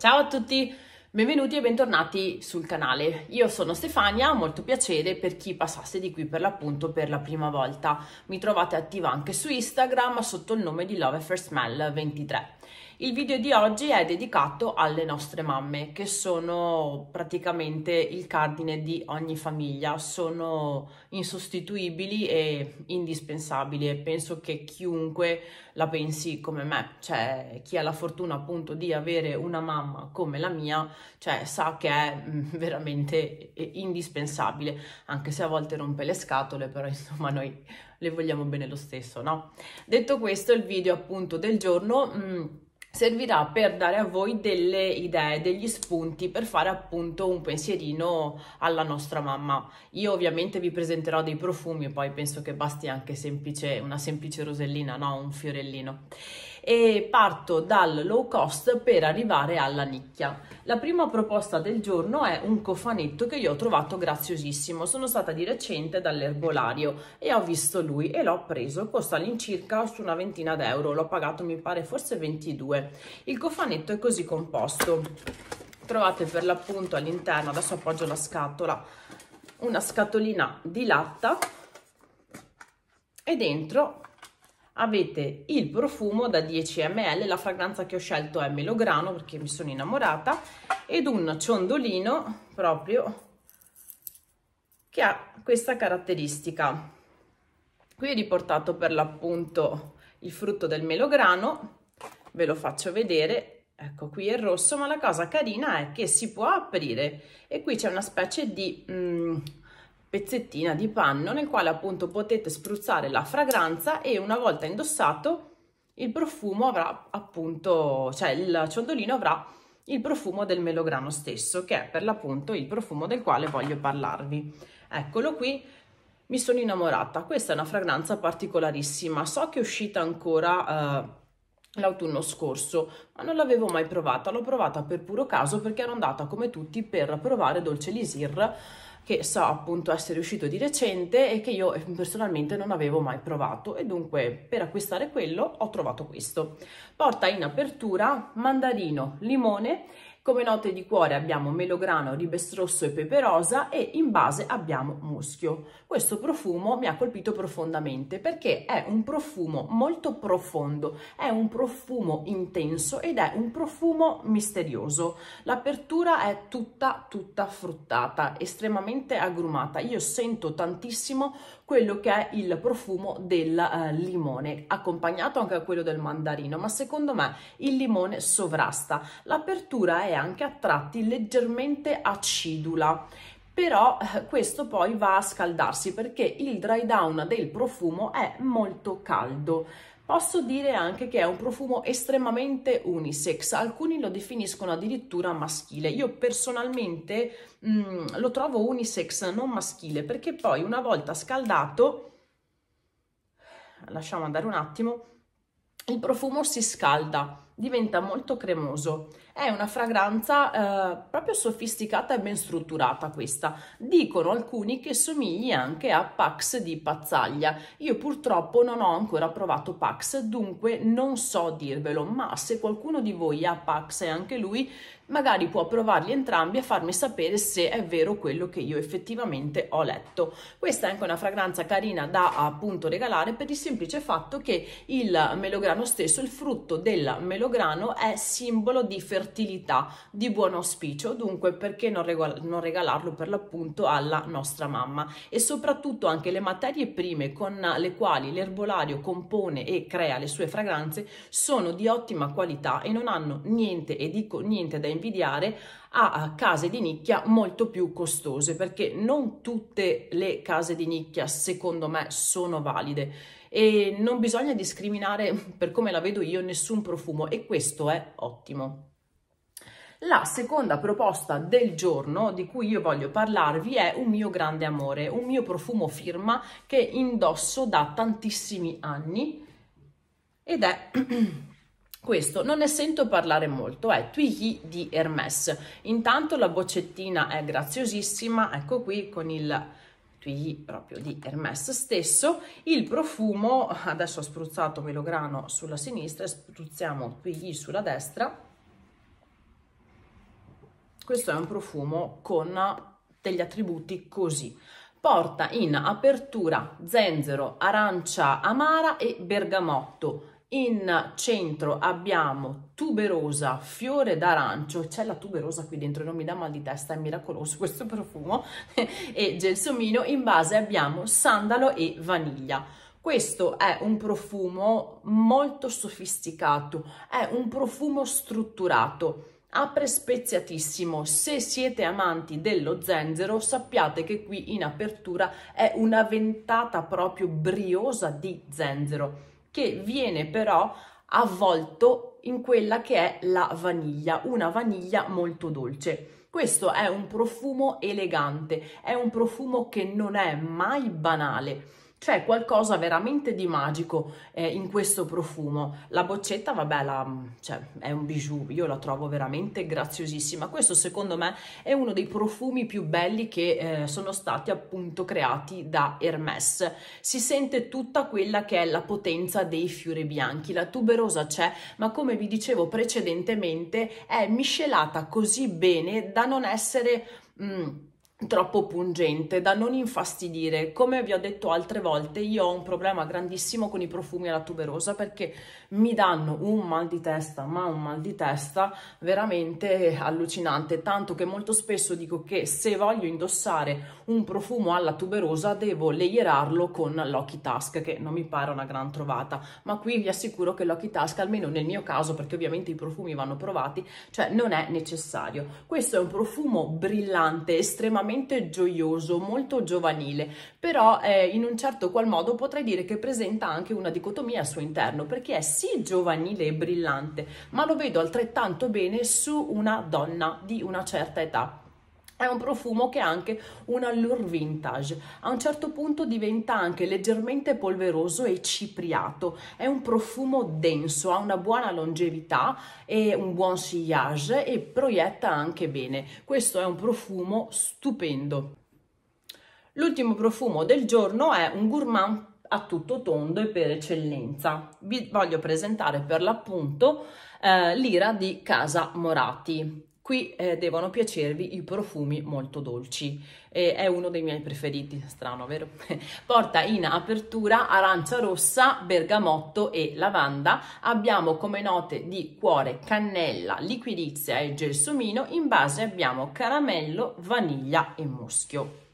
Ciao a tutti, benvenuti e bentornati sul canale. Io sono Stefania, molto piacere per chi passasse di qui per l'appunto per la prima volta. Mi trovate attiva anche su Instagram sotto il nome di Love First Smell 23. Il video di oggi è dedicato alle nostre mamme, che sono praticamente il cardine di ogni famiglia, sono insostituibili e indispensabili e penso che chiunque la pensi come me, cioè chi ha la fortuna appunto di avere una mamma come la mia, cioè sa che è mm, veramente eh, indispensabile, anche se a volte rompe le scatole, però insomma noi le vogliamo bene lo stesso, no? Detto questo, il video appunto del giorno... Mh, mm, servirà per dare a voi delle idee, degli spunti per fare appunto un pensierino alla nostra mamma. Io ovviamente vi presenterò dei profumi, poi penso che basti anche semplice, una semplice rosellina, no? Un fiorellino e parto dal low cost per arrivare alla nicchia. La prima proposta del giorno è un cofanetto che io ho trovato graziosissimo. Sono stata di recente dall'erbolario e ho visto lui e l'ho preso. Costa all'incirca su una ventina d'euro, l'ho pagato mi pare forse 22. Il cofanetto è così composto. Trovate per l'appunto all'interno, adesso appoggio la scatola, una scatolina di latta e dentro avete il profumo da 10 ml, la fragranza che ho scelto è melograno perché mi sono innamorata, ed un ciondolino proprio che ha questa caratteristica. Qui ho riportato per l'appunto il frutto del melograno, ve lo faccio vedere, ecco qui è rosso, ma la cosa carina è che si può aprire e qui c'è una specie di... Mm, pezzettina di panno nel quale appunto potete spruzzare la fragranza e una volta indossato il profumo avrà appunto, cioè il ciondolino avrà il profumo del melograno stesso, che è per l'appunto il profumo del quale voglio parlarvi. Eccolo qui, mi sono innamorata. Questa è una fragranza particolarissima. So che è uscita ancora eh, l'autunno scorso, ma non l'avevo mai provata. L'ho provata per puro caso perché ero andata come tutti per provare Dolce Lisir che so appunto essere uscito di recente e che io eh, personalmente non avevo mai provato e dunque per acquistare quello ho trovato questo. Porta in apertura mandarino, limone come note di cuore abbiamo melograno, ribestrosso e pepe rosa e in base abbiamo muschio. Questo profumo mi ha colpito profondamente perché è un profumo molto profondo, è un profumo intenso ed è un profumo misterioso. L'apertura è tutta tutta fruttata, estremamente agrumata. Io sento tantissimo quello che è il profumo del eh, limone, accompagnato anche a quello del mandarino, ma secondo me il limone sovrasta. L'apertura è anche a tratti leggermente acidula però eh, questo poi va a scaldarsi perché il dry down del profumo è molto caldo. Posso dire anche che è un profumo estremamente unisex, alcuni lo definiscono addirittura maschile. Io personalmente mh, mm, lo trovo unisex, non maschile, perché poi una volta scaldato, lasciamo andare un attimo, il profumo si scalda diventa molto cremoso. È una fragranza eh, proprio sofisticata e ben strutturata questa. Dicono alcuni che somigli anche a Pax di Pazzaglia. Io purtroppo non ho ancora provato Pax, dunque non so dirvelo, ma se qualcuno di voi ha Pax e anche lui, magari può provarli entrambi e farmi sapere se è vero quello che io effettivamente ho letto. Questa è anche una fragranza carina da appunto regalare per il semplice fatto che il melograno stesso, il frutto del melograno, bello grano è simbolo di fertilità, di buon auspicio, dunque perché non, regal non regalarlo per l'appunto alla nostra mamma e soprattutto anche le materie prime con le quali l'erbolario compone e crea le sue fragranze sono di ottima qualità e non hanno niente, e dico niente da invidiare a eh, case di nicchia molto più costose perché non tutte le case di nicchia secondo me sono valide e non bisogna discriminare per come la vedo io nessun profumo e questo è ottimo. La seconda proposta del giorno di cui io voglio parlarvi è un mio grande amore, un mio profumo firma che indosso da tantissimi anni ed è Questo non ne sento parlare molto, è Twiggy di Hermes. Intanto la boccettina è graziosissima, ecco qui con il Twiggy proprio di Hermes stesso. Il profumo, adesso ho spruzzato melograno sulla sinistra e spruzziamo Twiggy sulla destra. Questo è un profumo con degli attributi così porta in apertura zenzero, arancia amara e bergamotto. In centro abbiamo tuberosa, fiore d'arancio, c'è la tuberosa qui dentro, non mi dà mal di testa, è miracoloso questo profumo, e gelsomino, in base abbiamo sandalo e vaniglia. Questo è un profumo molto sofisticato, è un profumo strutturato, apre speziatissimo. Se siete amanti dello zenzero, sappiate che qui in apertura è una ventata proprio briosa di zenzero che viene però avvolto in quella che è la vaniglia, una vaniglia molto dolce. Questo è un profumo elegante, è un profumo che non è mai banale c'è qualcosa veramente di magico eh, in questo profumo. La boccetta, vabbè, la, cioè, è un bijou, io la trovo veramente graziosissima. Questo secondo me è uno dei profumi più belli che eh, sono stati appunto creati da Hermès. Si sente tutta quella che è la potenza dei fiori bianchi, la tuberosa c'è, ma come vi dicevo precedentemente è miscelata così bene da non essere... Mm, troppo pungente da non infastidire come vi ho detto altre volte io ho un problema grandissimo con i profumi alla tuberosa perché mi danno un mal di testa ma un mal di testa veramente allucinante tanto che molto spesso dico che se voglio indossare un profumo alla tuberosa devo layerarlo con Loki Task che non mi pare una gran trovata ma qui vi assicuro che Loki Task almeno nel mio caso perché ovviamente i profumi vanno provati cioè non è necessario questo è un profumo brillante estremamente estremamente gioioso, molto giovanile, però eh, in un certo qual modo potrei dire che presenta anche una dicotomia al suo interno, perché è sì giovanile e brillante, ma lo vedo altrettanto bene su una donna di una certa età. È un profumo che ha anche un allure vintage, a un certo punto diventa anche leggermente polveroso e cipriato, è un profumo denso, ha una buona longevità e un buon sillage e proietta anche bene. Questo è un profumo stupendo. L'ultimo profumo del giorno è un gourmand a tutto tondo e per eccellenza. Vi voglio presentare per l'appunto eh, l'ira di Casa Morati Qui eh, devono piacervi i profumi molto dolci, eh, è uno dei miei preferiti, strano vero? Porta in apertura arancia rossa, bergamotto e lavanda, abbiamo come note di cuore, cannella, liquidizia e gelsomino, in base abbiamo caramello, vaniglia e muschio.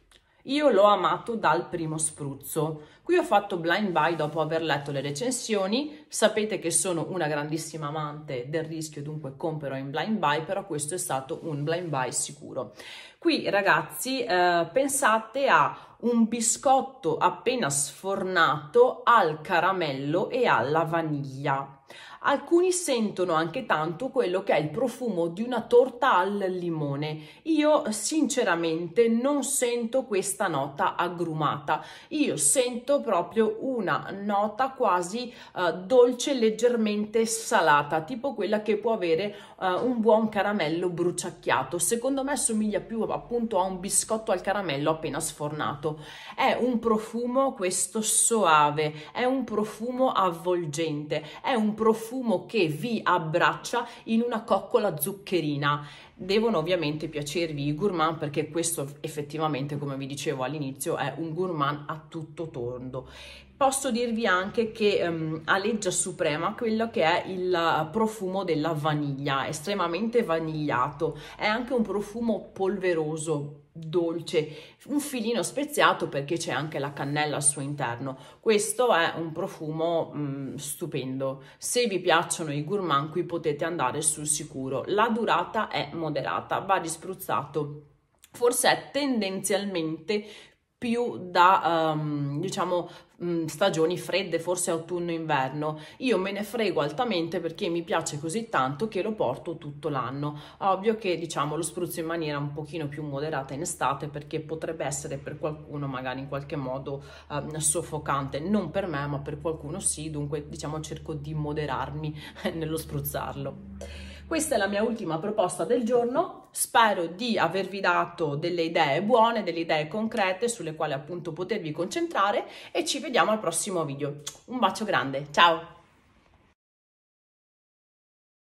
Io l'ho amato dal primo spruzzo. Qui ho fatto blind buy dopo aver letto le recensioni. Sapete che sono una grandissima amante del rischio, dunque comprerò in blind buy, però questo è stato un blind buy sicuro. Qui ragazzi eh, pensate a un biscotto appena sfornato al caramello e alla vaniglia Alcuni sentono anche tanto quello che è il profumo di una torta al limone. Io sinceramente non sento questa nota agrumata, io sento proprio una nota quasi uh, dolce, leggermente salata, tipo quella che può avere uh, un buon caramello bruciacchiato. Secondo me somiglia più appunto a un biscotto al caramello appena sfornato. È un profumo questo soave, è un profumo avvolgente, è un profumo profumo che vi abbraccia in una coccola zuccherina. Devono ovviamente piacervi i gourmand perché questo effettivamente, come vi dicevo all'inizio, è un gourmand a tutto tondo posso dirvi anche che um, ehm, aleggia suprema quello che è il eh, profumo della vaniglia, estremamente vanigliato, è anche un profumo polveroso, dolce, un filino speziato perché c'è anche la cannella al suo interno. Questo è un profumo mh, mm, stupendo. Se vi piacciono i gourmand qui potete andare sul sicuro. La durata è moderata, va rispruzzato. forse è tendenzialmente più da, um, diciamo, mm, stagioni fredde, forse autunno-inverno. Io me ne frego altamente perché mi piace così tanto che lo porto tutto l'anno. Ovvio che, diciamo, lo spruzzo in maniera un pochino più moderata in estate perché potrebbe essere per qualcuno magari in qualche modo um, soffocante. Non per me, ma per qualcuno sì, dunque, diciamo, cerco di moderarmi nello spruzzarlo. Questa è la mia ultima proposta del giorno, spero di avervi dato delle idee buone, delle idee concrete sulle quali appunto potervi concentrare e ci vediamo al prossimo video. Un bacio grande, ciao!